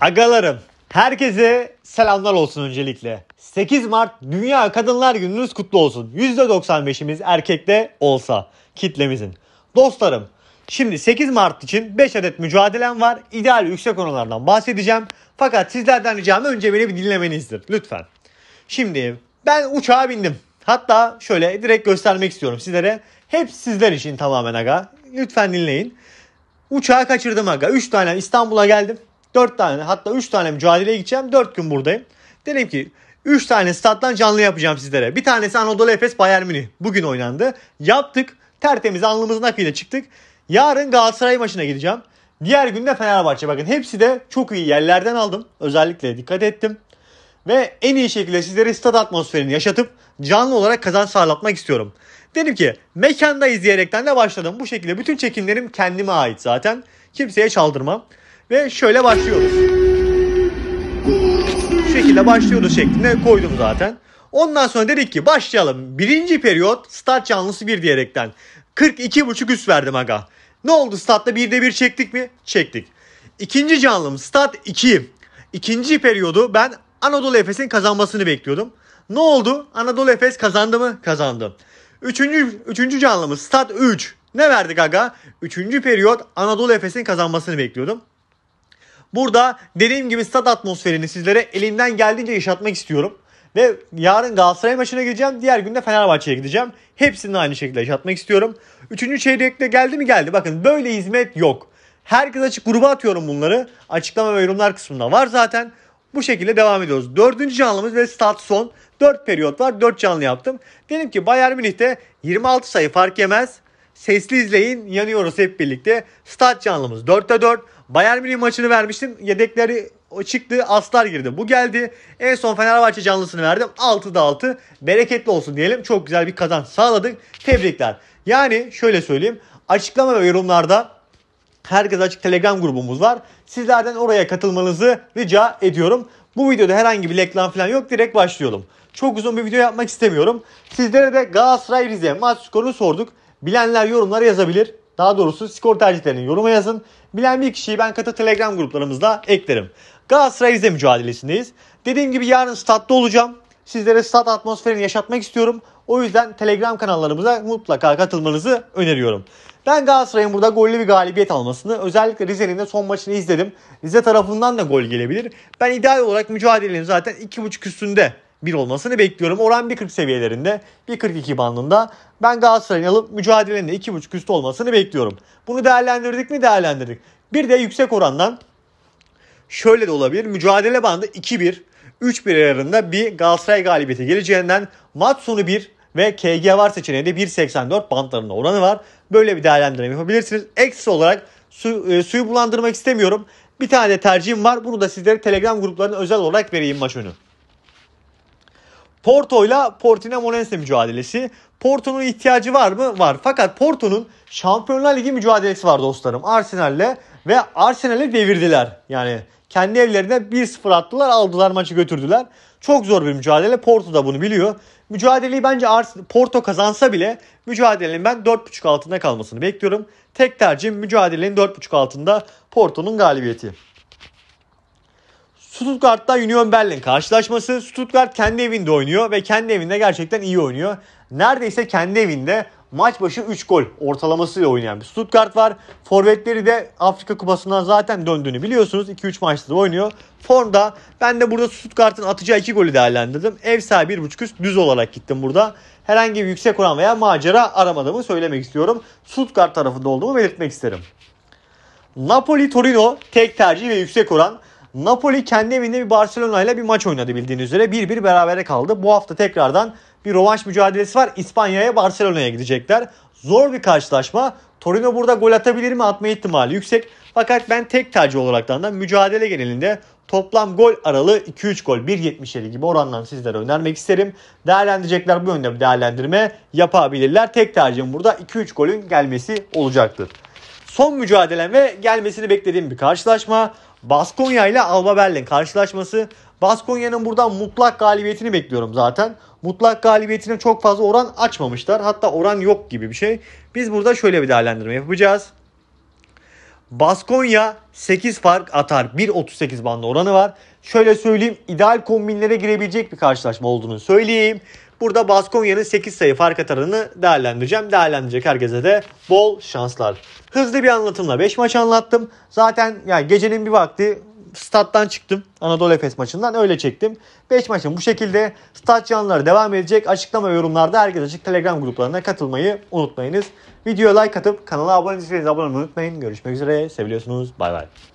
Agalarım, herkese selamlar olsun öncelikle. 8 Mart Dünya Kadınlar Gününüz kutlu olsun. %95'imiz erkekte olsa kitlemizin. Dostlarım, şimdi 8 Mart için 5 adet mücadelem var. İdeal yüksek oranlardan bahsedeceğim. Fakat sizlerden ricam önce beni bir dinlemenizdir lütfen. Şimdi ben uçağa bindim. Hatta şöyle direkt göstermek istiyorum sizlere. Hep sizler için tamamen aga. Lütfen dinleyin. Uçağı kaçırdım aga. 3 tane İstanbul'a geldim. 4 tane hatta 3 tane mücadeleye gideceğim. 4 gün buradayım. Dedim ki 3 tane stat'tan canlı yapacağım sizlere. Bir tanesi Anadolu Efes Bayern Münih. Bugün oynandı. Yaptık. Tertemiz alnımızın akıyla çıktık. Yarın Galatasaray maçına gideceğim. Diğer günde Fenerbahçe. Bakın hepsi de çok iyi yerlerden aldım. Özellikle dikkat ettim. Ve en iyi şekilde sizlere stat atmosferini yaşatıp canlı olarak kazanç sağlatmak istiyorum. Dedim ki mekanda izleyerekten de başladım. Bu şekilde bütün çekimlerim kendime ait zaten. Kimseye çaldırmam. Ve şöyle başlıyoruz. Şu şekilde başlıyoruz şeklinde koydum zaten. Ondan sonra dedik ki başlayalım. Birinci periyot start canlısı bir diyerekten. 42.5 üst verdim aga. Ne oldu statta 1'de 1 çektik mi? Çektik. İkinci canlım stat 2. İkinci periyodu ben Anadolu Efes'in kazanmasını bekliyordum. Ne oldu? Anadolu Efes kazandı mı? Kazandı. Üçüncü, üçüncü canlımız stat 3. Ne verdik aga? Üçüncü periyot Anadolu Efes'in kazanmasını bekliyordum. Burada dediğim gibi stat atmosferini sizlere elimden geldiğince yaşatmak istiyorum. Ve yarın Galatasaray maçına gideceğim. Diğer günde Fenerbahçe'ye gideceğim. Hepsini aynı şekilde yaşatmak istiyorum. Üçüncü çeyrekte geldi mi geldi. Bakın böyle hizmet yok. Herkes açık gruba atıyorum bunları. Açıklama ve yorumlar kısmında var zaten. Bu şekilde devam ediyoruz. Dördüncü canlımız ve stat son. Dört periyot var. Dört canlı yaptım. Dedim ki Bayern Münih'te 26 sayı fark yemez. Sesli izleyin. Yanıyoruz hep birlikte. Stat canlımız 4'te 4. Bayern Münih maçını vermiştim. Yedekleri çıktı. Aslar girdi. Bu geldi. En son Fenerbahçe canlısını verdim. 6'da 6. Bereketli olsun diyelim. Çok güzel bir kazan sağladık. Tebrikler. Yani şöyle söyleyeyim. Açıklama ve yorumlarda herkes açık telegram grubumuz var. Sizlerden oraya katılmanızı rica ediyorum. Bu videoda herhangi bir reklam falan yok. Direkt başlıyorum. Çok uzun bir video yapmak istemiyorum. Sizlere de Galatasaray Rize maç skorunu sorduk. Bilenler yorumlara yazabilir. Daha doğrusu skor tercihlerini yoruma yazın. Bilen bir kişiyi ben kata Telegram gruplarımızda eklerim. Galatasaray Rize mücadelesindeyiz. Dediğim gibi yarın statta olacağım. Sizlere stat atmosferini yaşatmak istiyorum. O yüzden Telegram kanallarımıza mutlaka katılmanızı öneriyorum. Ben Galatasaray'ın burada gollü bir galibiyet almasını, özellikle Rize'nin de son maçını izledim. Rize tarafından da gol gelebilir. Ben ideal olarak mücadelenin zaten 2.5 üstünde 1 olmasını bekliyorum. Oran 1.40 seviyelerinde 1.42 bandında ben Galatasaray'ın alıp mücadelenin de 2.5 üstü olmasını bekliyorum. Bunu değerlendirdik mi değerlendirdik. Bir de yüksek orandan şöyle de olabilir. Mücadele bandı 2-1, 3-1 ayarında bir Galatasaray galibiyeti geleceğinden maç sonu 1 ve KG var seçeneği de 1.84 bantlarında oranı var. Böyle bir değerlendirme yapabilirsiniz. Ekstra olarak su, e, suyu bulandırmak istemiyorum. Bir tane tercihim var. Bunu da sizlere Telegram gruplarına özel olarak vereyim maç önü. Porto ile Portina Portimonense mücadelesi. Porto'nun ihtiyacı var mı? Var. Fakat Porto'nun Şampiyonlar Ligi mücadelesi var dostlarım. Arsenal'le ve Arsenal'e devirdiler. Yani kendi evlerine 1-0 attılar aldılar maçı götürdüler. Çok zor bir mücadele. Porto da bunu biliyor. Mücadeleyi bence Porto kazansa bile mücadelenin ben 4.5 altında kalmasını bekliyorum. Tek tercihim mücadelenin 4.5 altında Porto'nun galibiyeti. Stuttgart'ta Union Berlin karşılaşması. Stuttgart kendi evinde oynuyor ve kendi evinde gerçekten iyi oynuyor. Neredeyse kendi evinde maç başı 3 gol ortalamasıyla oynayan bir Stuttgart var. Forvetleri de Afrika Kupası'ndan zaten döndüğünü biliyorsunuz. 2-3 maçta da oynuyor. Formda ben de burada Stuttgart'ın atacağı 2 golü değerlendirdim. Ev sahibi 1.5 üst düz olarak gittim burada. Herhangi bir yüksek oran veya macera aramadığımı söylemek istiyorum. Stuttgart tarafında olduğumu belirtmek isterim. Napoli Torino tek tercih ve yüksek oran. Napoli kendi evinde bir Barcelona ile bir maç oynadı bildiğiniz üzere. 1-1 berabere kaldı. Bu hafta tekrardan bir rovanş mücadelesi var. İspanya'ya Barcelona'ya gidecekler. Zor bir karşılaşma. Torino burada gol atabilir mi? Atma ihtimali yüksek. Fakat ben tek tercih olaraktan da mücadele genelinde toplam gol aralığı 2-3 gol 1.77 gibi orandan sizlere önermek isterim. Değerlendirecekler bu yönde bir değerlendirme yapabilirler. Tek tercihim burada 2-3 golün gelmesi olacaktır. Son mücadelem ve gelmesini beklediğim bir karşılaşma. Baskonya ile Alba Berlin karşılaşması. Baskonya'nın buradan mutlak galibiyetini bekliyorum zaten. Mutlak galibiyetine çok fazla oran açmamışlar. Hatta oran yok gibi bir şey. Biz burada şöyle bir değerlendirme yapacağız. Baskonya 8 fark atar. 1.38 bandı oranı var. Şöyle söyleyeyim ideal kombinlere girebilecek bir karşılaşma olduğunu söyleyeyim. Burada Baskonya'nın 8 sayı fark atarını değerlendireceğim. Değerlendirecek herkese de bol şanslar. Hızlı bir anlatımla 5 maç anlattım. Zaten yani gecenin bir vakti stat'tan çıktım. Anadolu Efes maçından öyle çektim. 5 maçın bu şekilde stat canlıları devam edecek. Açıklama ve yorumlarda herkes açık Telegram gruplarına katılmayı unutmayınız. Videoya like atıp kanala abone değilseniz abone olmayı unutmayın. Görüşmek üzere. seviyorsunuz. Bay bay.